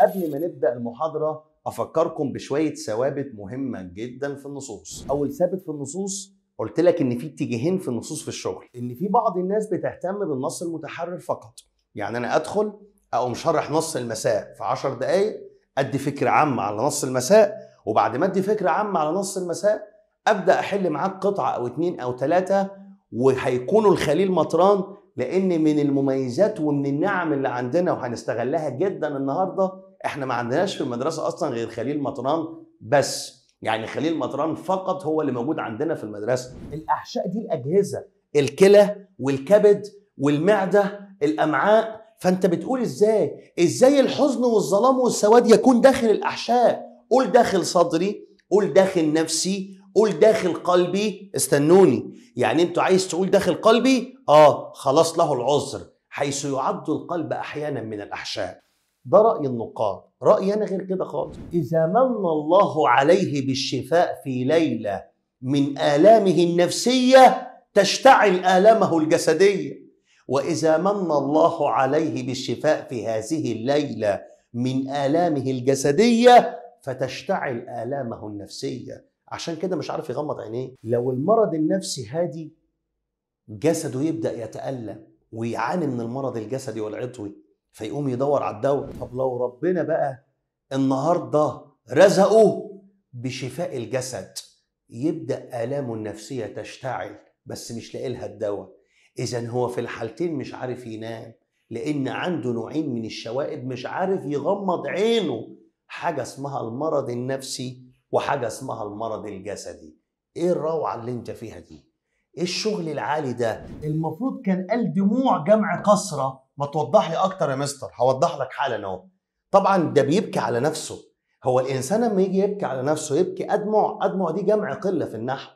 قبل ما نبدا المحاضره افكركم بشويه ثوابت مهمه جدا في النصوص اول ثابت في النصوص قلت لك ان في اتجاهين في النصوص في الشغل ان في بعض الناس بتهتم بالنص المتحرر فقط يعني انا ادخل اقوم شرح نص المساء في 10 دقائق ادي فكره عامه على نص المساء وبعد ما ادي فكره عامه على نص المساء ابدا احل معاك قطعه او اتنين او ثلاثه وهيكونوا الخليل مطران لان من المميزات ومن النعم اللي عندنا وهنستغلها جدا النهارده احنا ما عندناش في المدرسه اصلا غير خليل مطران بس يعني خليل مطران فقط هو اللي موجود عندنا في المدرسه الاحشاء دي الاجهزه الكلى والكبد والمعده الامعاء فانت بتقول ازاي ازاي الحزن والظلام والسواد يكون داخل الاحشاء قول داخل صدري قول داخل نفسي قول داخل قلبي استنوني يعني انتوا عايز تقول داخل قلبي اه خلاص له العذر حيث يعد القلب احيانا من الاحشاء ده رأي النقاد رأيي أنا غير كده خالص إذا من الله عليه بالشفاء في ليلة من آلامه النفسية تشتعل آلامه الجسدية وإذا من الله عليه بالشفاء في هذه الليلة من آلامه الجسدية فتشتعل آلامه النفسية عشان كده مش عارف يغمض عينيه لو المرض النفسي هادي جسده يبدأ يتألم ويعاني من المرض الجسدي والعضوي فيقوم يدور على الدواء طب لو ربنا بقى النهارده رزقه بشفاء الجسد يبدا الامه النفسيه تشتعل بس مش لاقي لها الدواء اذا هو في الحالتين مش عارف ينام لان عنده نوعين من الشوائب مش عارف يغمض عينه حاجه اسمها المرض النفسي وحاجه اسمها المرض الجسدي ايه الروعه اللي انت فيها دي ايه الشغل العالي ده المفروض كان قال دموع جمع كسره ما توضح لي اكتر يا مستر هوضح لك حالا اهو طبعا ده بيبكي على نفسه هو الانسان لما يجي يبكي على نفسه يبكي ادمع ادمع دي جمع قله في النحو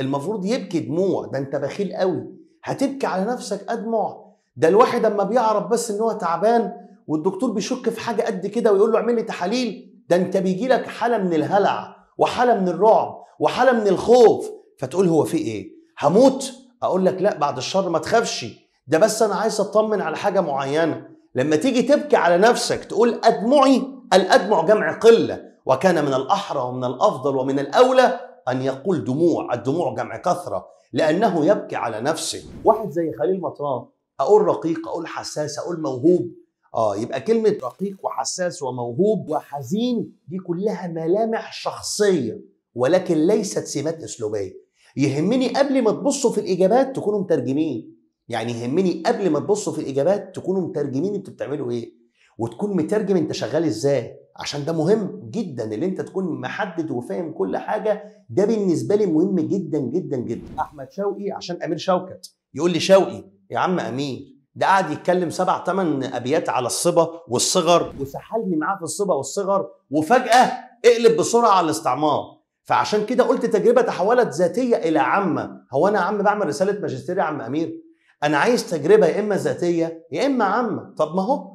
المفروض يبكي دموع ده انت بخيل قوي هتبكي على نفسك ادمع ده الواحد اما بيعرف بس ان هو تعبان والدكتور بيشك في حاجه قد كده ويقول له اعمل لي تحاليل ده انت بيجي لك حاله من الهلع وحاله من الرعب وحاله من الخوف فتقول هو في ايه هموت اقول لك لا بعد الشر ما تخافش ده بس انا عايز اطمن على حاجه معينه لما تيجي تبكي على نفسك تقول ادمعي الادمع جمع قله وكان من الاحرى ومن الافضل ومن الاولى ان يقول دموع الدموع جمع كثره لانه يبكي على نفسه واحد زي خليل مطران اقول رقيق اقول حساس اقول موهوب اه يبقى كلمه رقيق وحساس وموهوب وحزين دي كلها ملامح شخصيه ولكن ليست سمات اسلوبيه يهمني قبل ما تبصوا في الاجابات تكونوا مترجمين يعني يهمني قبل ما تبصوا في الاجابات تكونوا مترجمين انتوا بتعملوا ايه وتكون مترجم انت شغال ازاي عشان ده مهم جدا اللي انت تكون محدد وفاهم كل حاجه ده بالنسبه لي مهم جدا جدا جدا احمد شوقي عشان امير شوكت يقول لي شوقي يا عم امير ده قاعد يتكلم سبع ثمان ابيات على الصبا والصغر وسحلني معاه في الصبا والصغر وفجاه اقلب بسرعه على الاستعمار فعشان كده قلت تجربه تحولت ذاتيه الى عامه هو انا يا عم بعمل رساله ماجستير يا عم امير انا عايز تجربه يا اما ذاتيه يا اما عامه طب ما هو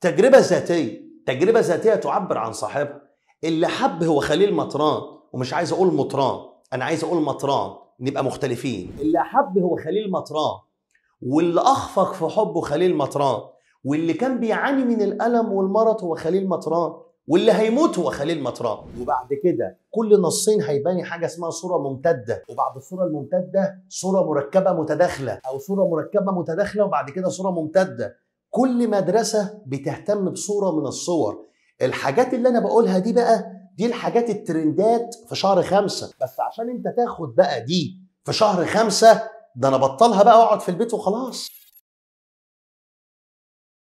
تجربه ذاتيه تجربه ذاتيه تعبر عن صاحبها اللي حب هو خليل مطران ومش عايز اقول مطران انا عايز اقول مطران نبقى مختلفين اللي حب هو خليل مطران واللي اخفق في حبه خليل مطران واللي كان بيعاني من الالم والمرض هو خليل مطران واللي هيموت هو خليل مطران وبعد كده كل نصين هيباني حاجه اسمها صوره ممتده وبعد الصوره الممتده صوره مركبه متداخله او صوره مركبه متداخله وبعد كده صوره ممتده كل مدرسه بتهتم بصوره من الصور الحاجات اللي انا بقولها دي بقى دي الحاجات الترندات في شهر خمسة بس عشان انت تاخد بقى دي في شهر خمسة ده انا بطلها بقى واقعد في البيت وخلاص